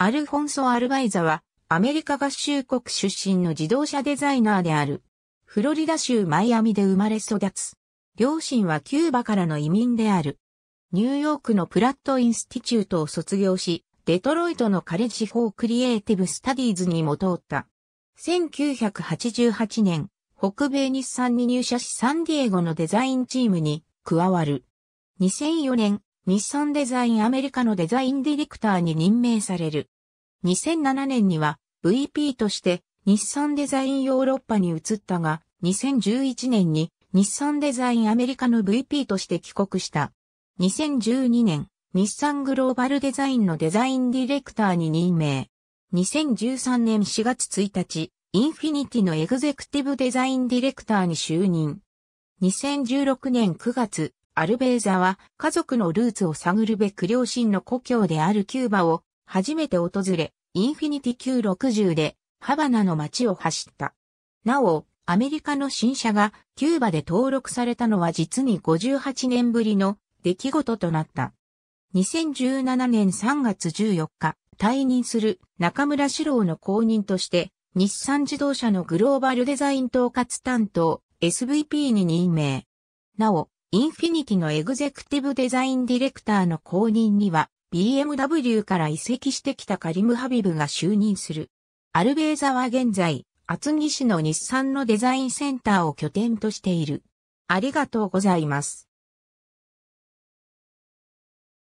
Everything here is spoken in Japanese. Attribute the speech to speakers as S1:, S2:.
S1: アルフォンソ・アルバイザは、アメリカ合衆国出身の自動車デザイナーである。フロリダ州マイアミで生まれ育つ。両親はキューバからの移民である。ニューヨークのプラットインスティチュートを卒業し、デトロイトのカレッジ・フォー・クリエイティブ・スタディーズにも通った。1988年、北米日産に入社しサンディエゴのデザインチームに加わる。2004年、日産デザインアメリカのデザインディレクターに任命される。2007年には VP として日産デザインヨーロッパに移ったが、2011年に日産デザインアメリカの VP として帰国した。2012年、日産グローバルデザインのデザインディレクターに任命。2013年4月1日、インフィニティのエグゼクティブデザインディレクターに就任。2016年9月、アルベーザは家族のルーツを探るべく両親の故郷であるキューバを初めて訪れ、インフィニティ Q60 でハバナの街を走った。なお、アメリカの新車がキューバで登録されたのは実に58年ぶりの出来事となった。2017年3月14日、退任する中村史郎の後任として、日産自動車のグローバルデザイン統括担当 SVP に任命。なお、インフィニティのエグゼクティブデザインディレクターの後任には、BMW から移籍してきたカリム・ハビブが就任する。アルベーザは現在、厚木市の日産のデザインセンターを拠点としている。ありがとうございま
S2: す。